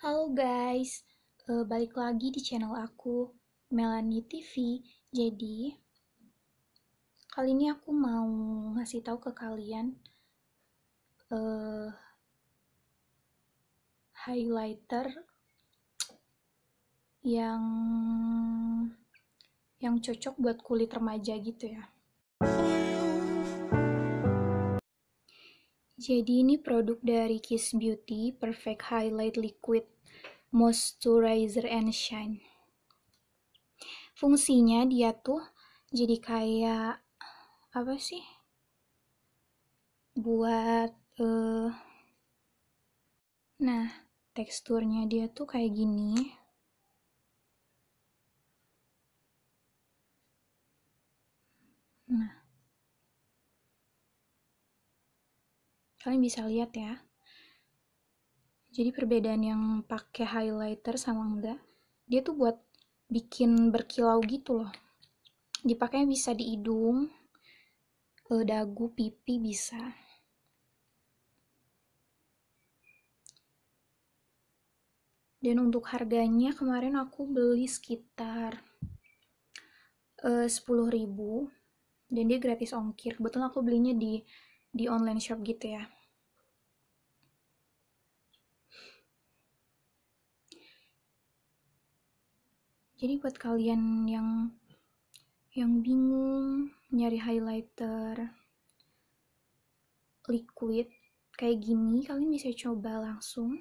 Halo guys, uh, balik lagi di channel aku, Melanie TV. Jadi, kali ini aku mau ngasih tahu ke kalian uh, highlighter yang yang cocok buat kulit remaja gitu ya. Jadi ini produk dari Kiss Beauty Perfect Highlight Liquid Moisturizer and Shine. Fungsinya dia tuh jadi kayak apa sih? Buat uh, nah, teksturnya dia tuh kayak gini. Kalian bisa lihat ya. Jadi perbedaan yang pakai highlighter sama enggak, dia tuh buat bikin berkilau gitu loh. Dipakainya bisa di hidung, eh, dagu, pipi bisa. Dan untuk harganya kemarin aku beli sekitar eh, sepuluh ribu dan dia gratis ongkir. betul aku belinya di di online shop gitu ya. Jadi buat kalian yang yang bingung nyari highlighter liquid kayak gini, kalian bisa coba langsung.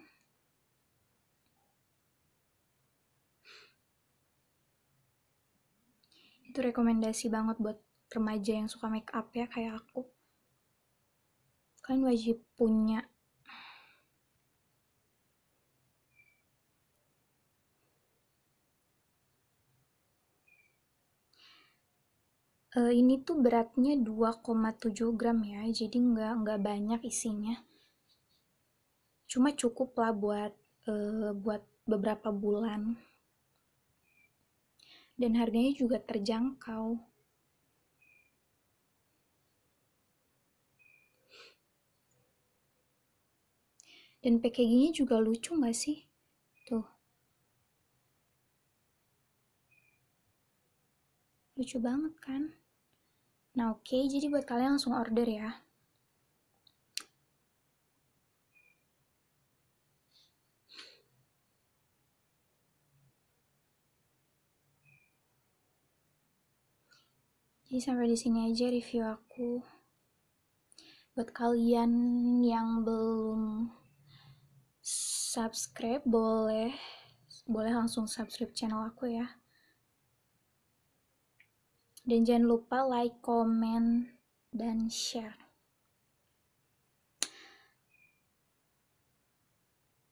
Itu rekomendasi banget buat remaja yang suka make up ya kayak aku kalian wajib punya uh, ini tuh beratnya 2,7 gram ya jadi nggak nggak banyak isinya cuma cukup lah buat uh, buat beberapa bulan dan harganya juga terjangkau dan packagingnya juga lucu nggak sih tuh lucu banget kan nah oke okay, jadi buat kalian langsung order ya Jadi sampai di sini aja review aku. Buat kalian yang belum subscribe boleh boleh langsung subscribe channel aku ya dan jangan lupa like, comment, dan share.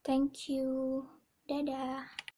Thank you. Dadah.